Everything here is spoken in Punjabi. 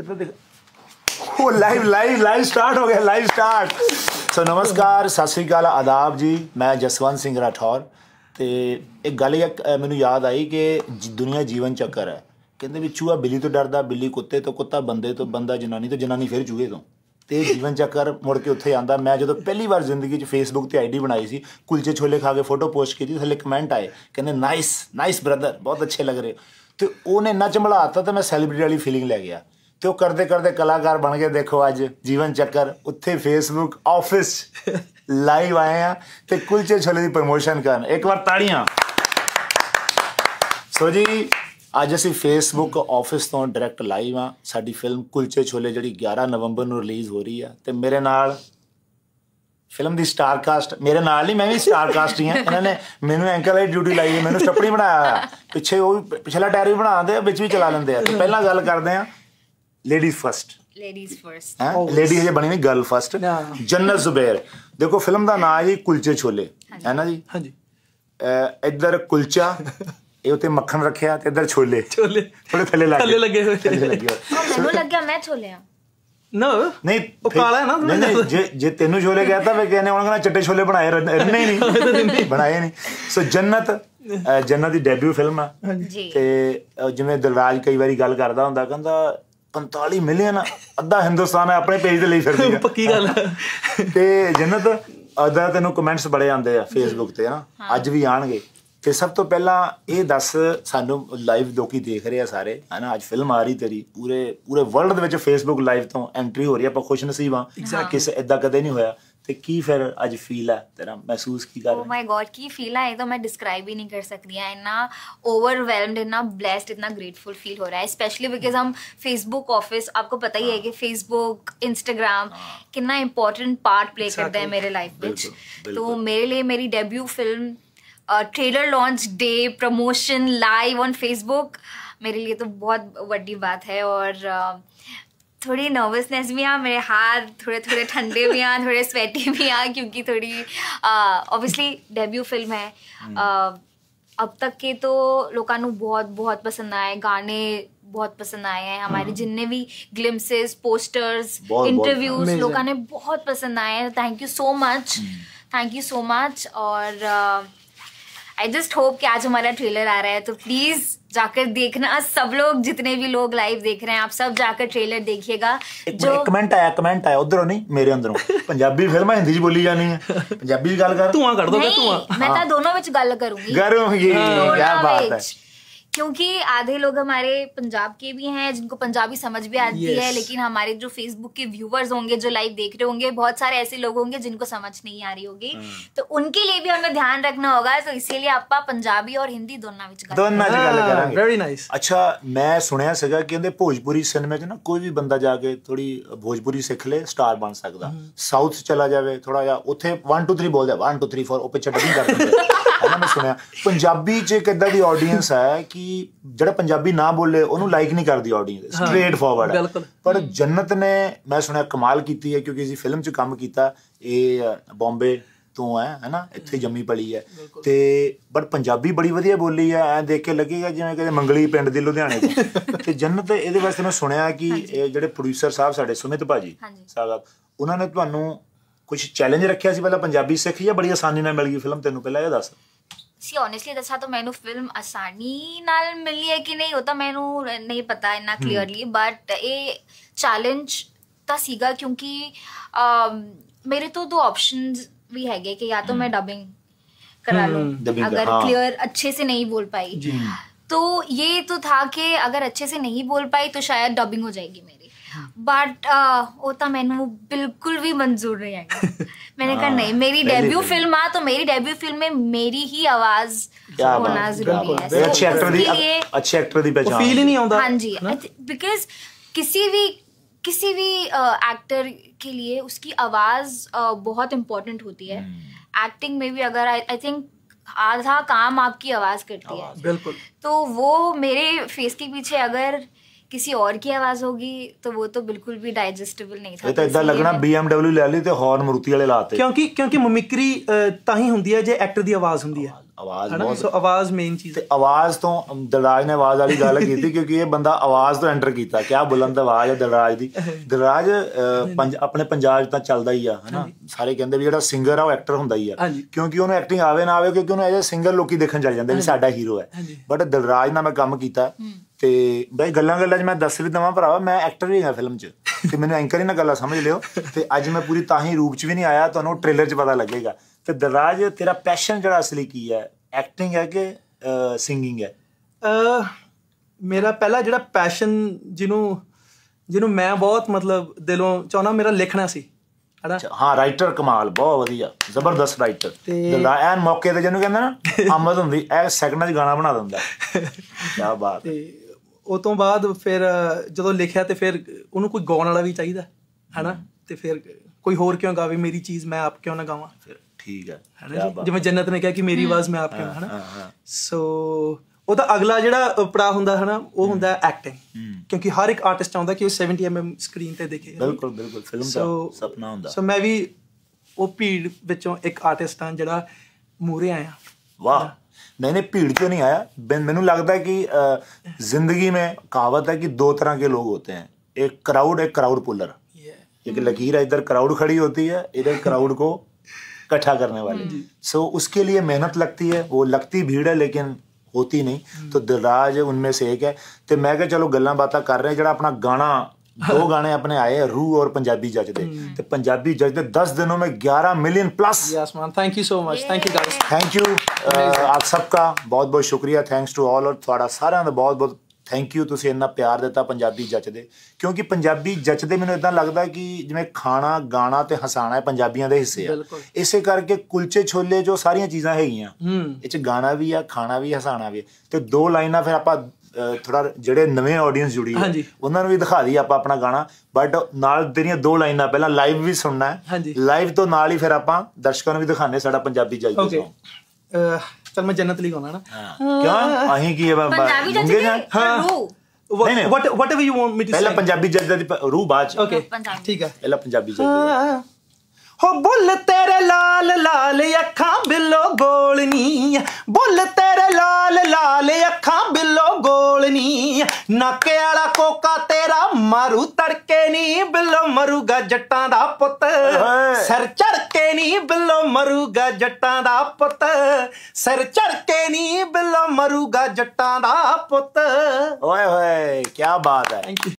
कितना ਉਹ ਲਾਈਵ ਲਾਈਵ ਲਾਈਵ ਸਟਾਰਟ ਹੋ ਗਿਆ ਲਾਈਵ ਸਟਾਰਟ ਸੋ ਨਮਸਕਾਰ ਸਤਿ ਸ੍ਰੀ ਅਕਾਲ ਆਦਾਬ ਜੀ ਮੈਂ ਜਸਵੰਤ ਸਿੰਘ ਰਾਠੌਰ ਤੇ ਇੱਕ ਗੱਲ ਇੱਕ ਮੈਨੂੰ ਯਾਦ ਆਈ ਕਿ ਦੁਨੀਆ ਜੀਵਨ ਚੱਕਰ ਹੈ ਕਹਿੰਦੇ ਵੀ ਚੂਹਾ ਬਿੱਲੀ ਤੋਂ ਡਰਦਾ ਬਿੱਲੀ ਕੁੱਤੇ ਤੋਂ ਕੁੱਤਾ ਬੰਦੇ ਤੋਂ ਬੰਦਾ ਜਨਾਨੀ ਤੋਂ ਜਨਾਨੀ ਫਿਰ ਚੂਹੇ ਤੋਂ ਤੇ ਜੀਵਨ ਚੱਕਰ ਮੁੜ ਕੇ ਉੱਥੇ ਆਂਦਾ ਮੈਂ ਜਦੋਂ ਪਹਿਲੀ ਵਾਰ ਜ਼ਿੰਦਗੀ 'ਚ ਫੇਸਬੁੱਕ ਤੇ ਆਈਡੀ ਬਣਾਈ ਸੀ ਕੁਲਚੇ ਛੋਲੇ ਖਾ ਕੇ ਫੋਟੋ ਪੋਸਟ ਕੀਤੀ ਥੱਲੇ ਕਮੈਂਟ ਆਏ ਕਹਿੰਦੇ ਨਾਈਸ ਨਾਈਸ ਬ੍ਰਦਰ ਬਹੁਤ ਅੱਛੇ ਲੱਗ ਰਹੇ ਤੇ ਉਹਨੇ ਨੱਚ ਮਲਾਤਾ ਤੇ ਮੈਂ ਸੈਲੀਬ੍ਰਿਟੀ ਵਾਲੀ ਫੀਲਿੰਗ ਲੈ ਗਿਆ ਤੇ ਉਹ ਕਰਦੇ ਕਰਦੇ ਕਲਾਕਾਰ ਬਣ ਕੇ ਦੇਖੋ ਅੱਜ ਜੀਵਨ ਚੱਕਰ ਉੱਥੇ ਫੇਸਬੁੱਕ ਆਫਿਸ ਲਾਈਵ ਆਏ ਆ ਤੇ ਕੁਲਚੇ ਛੋਲੇ ਦੀ ਪ੍ਰੋਮੋਸ਼ਨ ਕਰਨ ਇੱਕ ਵਾਰ ਤਾੜੀਆਂ ਸੋ ਜੀ ਅੱਜ ਅਸੀਂ ਫੇਸਬੁੱਕ ਆਫਿਸ ਤੋਂ ਡਾਇਰੈਕਟ ਲਾਈਵ ਆ ਸਾਡੀ ਫਿਲਮ ਕੁਲਚੇ ਛੋਲੇ ਜਿਹੜੀ 11 ਨਵੰਬਰ ਨੂੰ ਰਿਲੀਜ਼ ਹੋ ਰਹੀ ਆ ਤੇ ਮੇਰੇ ਨਾਲ ਫਿਲਮ ਦੀ ਸਟਾਰ ਕਾਸਟ ਮੇਰੇ ਨਾਲ ਨਹੀਂ ਮੈਂ ਵੀ ਸਟਾਰ ਕਾਸਟ ਹੀ ਆ ਇਹਨਾਂ ਨੇ ਮੈਨੂੰ ਐਂਕਲ ਦੀ ਡਿਊਟੀ ਲਾਈ ਹੈ ਮੈਨੂੰ ਸਟੱਪਣੀ ਬਣਾਇਆ ਪਿੱਛੇ ਉਹ ਪਿਛਲਾ ਟਾਇਰ ਵੀ ਬਣਾਉਂਦੇ ਆ ਵਿੱਚ ਵੀ ਚਲਾ ਲੈਂਦੇ ਆ ਪਹਿਲਾਂ ਗੱਲ ਕਰਦੇ ਆ ladies first ladies first ladies ਜੇ ਬਣੀ ਨਹੀਂ ਗਰਲ ਫਰਸਟ ਜੰਨਤ ਜ਼ੁਬੈਰ ਦੇਖੋ ਫਿਲਮ ਦਾ ਨਾਮ ਹੈ ਜੀ ਕੁਲਚੇ ਛੋਲੇ ਹੈ ਨਾ ਜੀ ਹਾਂਜੀ ਇੱਧਰ ਕੁਲਚਾ ਇਹ ਉਤੇ ਮੱਖਣ ਰੱਖਿਆ ਤੇ ਇੱਧਰ ਛੋਲੇ ਛੋਲੇ ਥੋੜੇ ਥੱਲੇ ਲੱਗੇ ਥੱਲੇ ਲੱਗੇ ਹੋਏ ਥੱਲੇ ਲੱਗੇ ਮੈਨੂੰ ਲੱਗਿਆ ਮੈਂ ਛੋਲੇ ਆ ਨਾ ਨਹੀਂ ਉਹ ਕਾਲਾ ਹੈ ਨਾ ਨਹੀਂ ਜੇ ਜੇ ਤੈਨੂੰ ਛੋਲੇ ਕਹਤਾ ਵੇ ਕਹਿੰਦੇ ਹੋਣਗੇ ਨਾ ਚਿੱਟੇ ਛੋਲੇ ਬਣਾਏ ਨਹੀਂ ਨਹੀਂ ਬਣਾਏ ਨਹੀਂ ਸੋ ਜੰਨਤ ਜੰਨਤ ਦੀ ਡੈਬਿਊ ਫਿਲਮ ਆ ਤੇ ਜਿਵੇਂ ਦਰਵਾਜ਼ ਕਈ ਵਾਰੀ ਗੱਲ ਕਰਦਾ ਹੁੰਦਾ ਕਹਿੰਦਾ 45 ਮਿਲੀਅਨ ਅੱਧਾ ਹਿੰਦੁਸਤਾਨ ਹੈ ਆਪਣੇ ਪੇਜ ਦੇ ਲਈ ਫਿਰਦੀ ਹੈ ਪੱਕੀ ਗੱਲ ਤੇ ਜੰਨਤ ਅਦਾ ਤੈਨੂੰ ਕਮੈਂਟਸ ਬੜੇ ਆਉਂਦੇ ਆ ਫੇਸਬੁੱਕ ਤੇ ਨਾ ਅੱਜ ਵੀ ਆਣਗੇ ਤੇ ਸਭ ਤੋਂ ਪਹਿਲਾਂ ਇਹ ਦੱਸ ਸਾਨੂੰ ਲਾਈਵ ਲੋਕੀ ਦੇਖ ਰਹੇ ਆ ਸਾਰੇ ਹਨਾ ਅੱਜ ਫਿਲਮ ਆ ਰਹੀ ਤੇਰੀ ਪੂਰੇ ਪੂਰੇ ਵਰਲਡ ਦੇ ਵਿੱਚ ਫੇਸਬੁੱਕ ਲਾਈਵ ਤੋਂ ਐਂਟਰੀ ਹੋ ਰਹੀ ਆ ਆਪਾਂ ਖੁਸ਼ ਨਸੀਬ ਆ ਕਿਸੇ ਇਦਾਂ ਕਦੇ ਨਹੀਂ ਹੋਇਆ ਤੇ ਕੀ ਫਿਰ ਅੱਜ ਫੀਲ ਹੈ ਤੇਰਾ ਮਹਿਸੂਸ ਕੀ ਕਰ ਰਿਹਾ ਓ ਮਾਈ ਗॉड ਕੀ ਫੀਲ ਹੈ ਇਹ ਤਾਂ ਮੈਂ ਡਿਸਕ੍ਰਾਈਬ ਹੀ ਨਹੀਂ ਕਰ ਸਕਦੀ ਹਾਂ ਇਨਾ ओवरवेलम्ड इतना ब्लेस्ड इतना ग्रेटफुल फील हो रहा है स्पेशली बिकॉज हम फेसबुक ऑफिस आपको पता ही है कि फेसबुक हाँ। इंस्टाग्राम हाँ। कितना इंपॉर्टेंट पार्ट प्ले करता है मेरे लाइफ में तो मेरे लिए मेरी debut film trailer launch day promotion live on Facebook मेरे लिए तो बहुत बड़ी बात है और थोड़ी नर्वसनेस भी आ मेरे हाथ थोड़े थोड़े ठंडे भी आ थोड़े स्वेटी भी आ क्योंकि थोड़ी ऑब्वियसली डेब्यू फिल्म है hmm. अब तक के तो लोगों बहुत बहुत पसंद आए गाने बहुत पसंद आए हैं हमारे hmm. जितने भी ग्लिम्सेस पोस्टर्स इंटरव्यूज लोगों ने बहुत पसंद आए हैं thank you so much thank you so much और uh, आई जस्ट होप कि आज हमारा ट्रेलर आ रहा है तो प्लीज जाकर देखना सब लोग जितने भी लोग लाइव देख रहे हैं आप सब जाकर ट्रेलर देखिएगा जो कमेंट आया कमेंट आया उधरों नहीं मेरे अंदरों पंजाबी फिल्म हिंदी बोली जानी है पंजाबी गल कर तू कर दो मैं तो हाँ। दोनों गल करूंगी करूंगी हाँ। क्या बात है क्योंकि आधे लोग हमारे पंजाब के भी हैं जिनको पंजाबी समझ भी आती yes. है लेकिन हमारे जो फेसबुक के व्यूवर्स होंगे जो लाइव देख रहे होंगे बहुत सारे ऐसे लोग होंगे जिनको समझ नहीं आ रही होगी hmm. तो उनके लिए भी हमें ध्यान रखना होगा तो इसीलिए आप पंजाबी और हिंदी दोनों ਵਿੱਚ दोनों वेरी नाइस ah, अच्छा मैं सुनया सगा कि भोजपुरी ਸੀਗਾ च ना कोई भी बंदा जाके थोड़ी भोजपुरी सीख ले स्टार बन सकता साउथ hmm. चला ਸਟਾਰ थोड़ा जा ਸਾਊਥ ਚਲਾ ਜਾਵੇ ਥੋੜਾ ਜਿਹਾ ਉੱਥੇ 1 2 3 ਬੋਲਦਾ 1 2 3 4 ਉਹ ਪਿੱਛੇ ਡਬਿੰਗ ਕਰ ਦਿੰਦੇ ਹੈ ਨਾ ਮੈਂ ਸੁਣਿਆ ਪੰਜਾਬੀ 'ਚ ਕਿੱਦਾਂ ਦੀ ਆਡੀਅנס ਹੈ ਕਿ ਕਿ ਜਿਹੜਾ ਪੰਜਾਬੀ ਨਾ ਬੋਲੇ ਉਹਨੂੰ ਲਾਈਕ ਨਹੀਂ ਕਰਦੀ ਆਡੀਅנס ਸਟ੍ਰੇਟ ਫਾਰਵਰਡ ਪਰ ਜੰਨਤ ਨੇ ਮੈਂ ਸੁਣਿਆ ਕਮਾਲ ਕੀਤੀ ਹੈ ਕਿਉਂਕਿ ਅਸੀਂ ਫਿਲਮ 'ਚ ਕੰਮ ਕੀਤਾ ਇਹ ਬੰਬੇ ਤੋਂ ਹੈ ਹੈਨਾ ਇੱਥੇ ਜੰਮੀ ਪਲੀ ਹੈ ਤੇ ਬਟ ਪੰਜਾਬੀ ਬੜੀ ਵਧੀਆ ਬੋਲੀ ਹੈ ਐ ਦੇਖ ਕੇ ਲੱਗੇਗਾ ਜਿਵੇਂ ਕਿ ਮੰਗਲੀ ਪਿੰਡ ਦੀ ਲੁਧਿਆਣੇ ਤੋਂ ਤੇ ਜੰਨਤ ਇਹਦੇ ਵਾਸਤੇ ਮੈਂ ਸੁਣਿਆ ਕਿ ਇਹ ਜਿਹੜੇ ਪ੍ਰੋਡਿਊਸਰ ਸਾਹਿਬ ਸਾਡੇ ਸੁਮਿਤ ਭਾਜੀ ਸਾਹਿਬ ਉਹਨਾਂ ਨੇ ਤੁਹਾਨੂੰ ਕੁਝ ਚੈਲੰਜ ਰੱਖਿਆ ਸੀ ਪਹਿਲਾਂ ਪੰਜਾਬੀ ਸਿੱਖ ਜਾਂ ਬੜੀ ਆਸਾਨੀ ਨਾਲ ਮਿਲ ਗਈ ਫਿਲਮ ਤੈਨੂੰ ਪਹਿਲਾਂ ਇਹ ਦੱਸ सी ऑनेस्टली दसा तो मैनू फिल्म आसानी नाल मिली है कि नहीं होता तो ਤਾਂ नहीं पता ਪਤਾ ਇਨਾ बट ਬਟ चैलेंज ਚੈਲੰਜ ਤਾਂ क्योंकि um, मेरे तो दो ਦੋ भी ਵੀ कि या तो मैं डबिंग hmm. करा लो hmm. अगर क्लियर हाँ. अच्छे से नहीं बोल पाई तो ये तो था कि अगर अच्छे से नहीं बोल पाई तो शायद डबिंग हो जाएगी मेरी बट uh, वो तो मैनू बिल्कुल भी मंजूर नहीं आई मैंने कहा हाँ, नहीं मेरी डेब्यू फिल्म आ तो मेरी डेब्यू फिल्म में मेरी ही आवाज होना जरूरी है अच्छे एक्टर दी पहचान फील ही नहीं आਉਂਦਾ हां जी बिकॉज़ किसी भी किसी भी एक्टर के लिए उसकी आवाज बहुत इम्पोर्टेंट होती है एक्टिंग हम्म। में भी अगर आई थिंक आधा काम आपकी आवाज करती है बिल्कुल तो वो मेरे फेस के पीछे अगर ਕਿਸੇ ਹੋਰ ਕੀ ਆਵਾਜ਼ ਹੋਗੀ ਤਾਂ ਉਹ ਤਾਂ ਬਿਲਕੁਲ ਵੀ ਡਾਈਜੈਸਟੇਬਲ ਨਹੀਂ था ਤਾਂ ਇਦਾਂ ਲੱਗਣਾ BMW ਲੈ ਲਈ ਤੇ ਹੌਰਨ ਮਰੂਤੀ ਵਾਲੇ ਲਾਤੇ ਕਿਉਂਕਿ ਕਿਉਂਕਿ ਮਿਮਿਕਰੀ ਤਾਂ ਹੀ ਹੁੰਦੀ ਹੈ ਜੇ ਐਕਟਰ ਦੀ ਆਵਾਜ਼ ਹੁੰਦੀ ਹੈ ਆਵਾਜ਼ ਬਹੁਤ ਸੋ ਆਵਾਜ਼ ਮੇਨ ਚੀਜ਼ ਤੇ ਆਵਾਜ਼ ਤੋਂ ਦਲਰਾਜ ਨੇ ਆਵਾਜ਼ ਵਾਲੀ ਗੱਲ ਕੀਤੀ ਕਿਉਂਕਿ ਇਹ ਬੰਦਾ ਆਵਾਜ਼ ਤੋਂ ਐਂਟਰ ਕੀਤਾ ਕਿਆ ਬੁਲੰਦ ਆਵਾਜ਼ ਹੈ ਦਲਰਾਜ ਦੀ ਦਲਰਾਜ ਆਪਣੇ ਪੰਜਾਬ ਤਾਂ ਚੱਲਦਾ ਹੀ ਆ ਹਨਾ ਸਾਰੇ ਕਹਿੰਦੇ ਵੀ ਜਿਹੜਾ ਸਿੰਗਰ ਆ ਉਹ ਐਕਟਰ ਹੁੰਦਾ ਹੀ ਆ ਕਿਉਂਕਿ ਉਹਨੂੰ ਐਕਟਿੰਗ ਆਵੇ ਨਾ ਆਵੇ ਕਿਉਂਕਿ ਉਹਨੂੰ ਐਜ਼ ਅ ਸਿੰਗਰ ਲੋਕੀ ਦੇਖਣ ਚੱਲ ਜਾਂਦੇ ਵੀ ਸਾਡਾ ਹੀਰੋ ਹੈ ਬਟ ਦਲਰਾਜ ਨਾਲ ਮੈਂ ਕੰਮ ਕੀਤਾ ਤੇ ਬਈ ਗੱਲਾਂ ਗੱਲਾਂ 'ਚ ਮੈਂ ਦੱਸ ਵੀ ਦਵਾਂ ਭਰਾਵਾ ਮੈਂ ਐਕਟਰ ਹੀ ਹਾਂ ਫਿਲਮ 'ਚ ਤੇ ਮੈਨੂੰ ਐਂਕਰ ਹੀ ਨਾ ਗੱਲਾਂ ਸਮਝ ਲਿਓ ਤੇ ਅੱਜ ਮੈਂ ਪੂਰੀ ਤਾਂ ਹੀ ਰੂਪ 'ਚ ਵੀ ਨਹੀਂ ਆਇਆ ਤੁਹਾਨੂੰ ਟ੍ਰੇਲਰ 'ਚ ਪਤਾ ਲੱਗੇਗਾ ਤੇ ਦਰਾਜ ਤੇਰਾ ਪੈਸ਼ਨ ਜਿਹੜਾ ਅਸਲੀ ਕੀ ਹੈ ਐਕਟਿੰਗ ਹੈ ਕਿ ਸਿੰਗਿੰਗ ਹੈ ਅ ਮੇਰਾ ਪਹਿਲਾ ਜਿਹੜਾ ਪੈਸ਼ਨ ਜਿਹਨੂੰ ਜਿਹਨੂੰ ਮੈਂ ਬਹੁਤ ਮਤਲਬ ਦਿਲੋਂ ਚਾਹਣਾ ਮੇਰਾ ਲਿਖਣਾ ਸੀ ਹਨਾ ਹਾਂ ਰਾਈਟਰ ਕਮਾਲ ਬਹੁਤ ਵਧੀਆ ਜ਼ਬਰਦਸਤ ਰਾਈਟਰ ਦਿਲਦਾ ਐਨ ਮੌਕੇ ਤੇ ਜਿਹਨੂੰ ਕਹਿੰਦਾ ਨਾ ਆਮਦ ਹੁੰਦੀ ਐ ਸੈਕਿੰਡਾਂ 'ਚ ਗਾਣਾ ਬਣਾ ਦਿੰਦਾ ਕੀ ਬਾਤ ਤੇ ਉਹ ਤੋਂ ਬਾਅਦ ਫਿਰ ਜਦੋਂ ਲਿਖਿਆ ਤੇ ਫਿਰ ਉਹਨੂੰ ਕੋਈ ਗਾਉਣ ਵਾਲਾ ਵੀ ਚਾਹੀਦਾ ਹੈਨਾ ਤੇ ਫਿਰ ਕੋਈ ਹੋਰ ਕਿਉਂ ਗਾਵੇ ਮੇਰੀ ਚੀਜ਼ ਮੈਂ ਆਪ ਕਿਉਂ ਨਾ ਗਾਵਾਂ ਫਿਰ ਠੀਕ ਹੈ ਜਿਵੇਂ ਜੰਨਤ ਨੇ ਕਿਹਾ ਕਿ ਮੇਰੀ ਆਵਾਜ਼ ਮੈਂ ਆਪ ਕਿਉਂ ਹੈਨਾ ਸੋ ਉਹਦਾ ਅਗਲਾ ਜਿਹੜਾ ਪੜਾ ਹੁੰਦਾ ਹੈ ਨਾ ਉਹ ਹੁੰਦਾ ਐਕਟਿੰਗ ਕਿਉਂਕਿ ਹਰ ਇੱਕ ਆਰਟਿਸਟ ਆਉਂਦਾ ਕਿ ਉਹ 70 mm ਸਕਰੀਨ ਤੇ ਦੇਖੇ ਬਿਲਕੁਲ ਬਿਲਕੁਲ ਫਿਲਮ ਦਾ ਸੁਪਨਾ ਹੁੰਦਾ ਸੋ ਮੈਂ ਵੀ ਉਹ ਭੀੜ ਵਿੱਚੋਂ ਇੱਕ ਆਰਟਿਸਟ ਹਾਂ ਜਿਹੜਾ ਮੂਰੇ ਆਇਆ ਵਾਹ ਮੈਨੇ ਭੀੜ ਚੋਂ ਨਹੀਂ ਆਇਆ ਮੈਨੂੰ ਲੱਗਦਾ ਕਿ ਜ਼ਿੰਦਗੀ ਮੈਂ ਕਹਾਵਤ ਹੈ ਕਿ ਦੋ ਤਰ੍ਹਾਂ ਦੇ ਲੋਕ ਹੁੰਦੇ ਹਨ ਇੱਕ ਕਰਾਊਡ ਇੱਕ ਕਰਾਊਡ ਪੁਲਰ ਇੱਕ ਲਕੀਰ ਹੈ ਇਧਰ ਕਰਾਊਡ ਖੜੀ ਹੁੰਦੀ ਹੈ ਇਧਰ ਕਰਾਊਡ ਕੋ ਇਕੱਠਾ ਕਰਨ ਵਾਲੇ ਸੋ ਉਸਕੇ ਲਈ ਮਿਹਨਤ ਲੱਗਦੀ ਹੈ ਉਹ ਲਗਤੀ ਭੀੜ ਹੈ ਲੇਕਿਨ ਹੋਤੀ ਨਹੀਂ ਤੋ ਦਿਲਰਾਜ ਉਨਮੇ ਸੇ ਇੱਕ ਹੈ ਤੇ ਮੈਂ ਕਿਹਾ ਚਲੋ ਗੱਲਾਂ ਬਾਤਾਂ ਕਰ ਰਹੇ ਜਿਹੜਾ ਆਪਣਾ ਗਾਣਾ ਦੋ ਗਾਣੇ ਆਪਣੇ ਆਏ ਰੂ ਔਰ ਪੰਜਾਬੀ ਜੱਜ ਦੇ ਤੇ ਪੰਜਾਬੀ ਜੱਜ ਦੇ 10 ਦਿਨੋਂ ਮੇ 11 million plus yes man thank you so much thank you guys thank you ਆਪ ਸਭ ਦਾ ਬਹੁਤ-ਬਹੁਤ ਸ਼ੁਕਰੀਆ ਥੈਂਕਸ ਟੂ ਆਲ ਔਰ ਤੁਹਾਡਾ ਸਾਰਿਆਂ ਦਾ ਬਹੁਤ-ਬਹੁਤ ਥੈਂਕ ਯੂ ਤੁਸੀਂ ਇੰਨਾ ਪਿਆਰ ਦਿੱਤਾ ਪੰਜਾਬੀ ਜੱਜ ਦੇ ਕਿਉਂਕਿ ਪੰਜਾਬੀ ਜੱਜ ਦੇ ਮੈਨੂੰ ਇਦਾਂ ਲੱਗਦਾ ਕਿ ਜਿਵੇਂ ਖਾਣਾ ਗਾਣਾ ਤੇ ਹਸਾਣਾ ਪੰਜਾਬੀਆਂ ਦੇ ਹਿੱਸੇ ਆ ਇਸੇ ਕਰਕੇ ਕੁਲਚੇ ਛੋਲੇ ਜੋ ਸਾਰੀਆਂ ਚੀਜ਼ਾਂ ਹੈਗੀਆਂ ਇਹ ਚ ਗਾਣਾ ਵੀ ਆ ਖਾਣਾ ਵੀ ਹਸਾਣਾ ਵੀ ਤੇ ਦੋ ਲਾਈਨਾਂ ਫਿਰ ਆਪਾਂ ਥੋੜਾ ਜਿਹੜੇ ਨਵੇਂ ਆਡੀਅנס ਜੁੜੀ ਹੈ ਉਹਨਾਂ ਨੂੰ ਵੀ ਦਿਖਾ ਦਈ ਆਪਾਂ ਆਪਣਾ ਗਾਣਾ ਬਟ ਨਾਲ ਤੇਰੀਆਂ ਦੋ ਲਾਈਨਾਂ ਪਹਿਲਾਂ ਲਾਈਵ ਵੀ ਸੁਣਨਾ ਹੈ ਲਾਈਵ ਤੋਂ ਨਾਲ ਹੀ ਫਿਰ ਆਪਾਂ ਦਰਸ਼ਕਾਂ ਨੂੰ ਵੀ ਦਿਖਾਣੇ ਸਾਡਾ ਪੰਜਾਬੀ ਜਾਈਦਾ ਸੌਂਗ ਚਲ ਮੈਂ ਜੰਨਤ ਲਈ ਗਾਉਣਾ ਨਾ ਕਿਉਂ ਅਹੀਂ ਕੀ ਹੈ ਬਾਬਾ ਪੰਜਾਬੀ ਜੱਜ ਹਾਂ what whatever you want me to say ਪਹਿਲਾਂ ਪੰਜਾਬੀ ਜੱਜ ਦਾ ਰੂਹ ਬਾਅਦ ਚ ਓਕੇ ਠੀਕ ਹੈ ਪਹਿਲਾਂ ਪੰਜਾਬੀ ਜੱਜ ਹੋ ਬੁੱਲ ਤੇਰੇ ਲਾਲ ਲਾਲ ਅੱਖਾਂ ਬਿੱਲੋ ਗੋਲਨੀ ਬੁੱਲ ਤੇਰੇ ਲਾਲ ਲਾਲ ਅੱਖਾਂ ਬਿੱਲੋ ਗੋਲਨੀ ਨੱਕ ਵਾਲਾ ਕੋਕਾ ਤੇਰਾ ਮਾਰੂ ਤੜਕੇ ਨਹੀਂ ਬਿੱਲੋ ਮਰੂਗਾ ਜੱਟਾਂ ਦਾ ਪੁੱਤ ਸਿਰ ਚੜ ਕੇ ਨਹੀਂ ਬਿੱਲੋ ਮਰੂਗਾ ਜੱਟਾਂ ਦਾ ਪੁੱਤ ਸਿਰ ਚੜ ਕੇ ਨਹੀਂ ਬਿੱਲੋ ਮਰੂਗਾ ਜੱਟਾਂ ਦਾ ਪੁੱਤ ਓਏ ਹੋਏ ਕੀ ਬਾਤ ਹੈ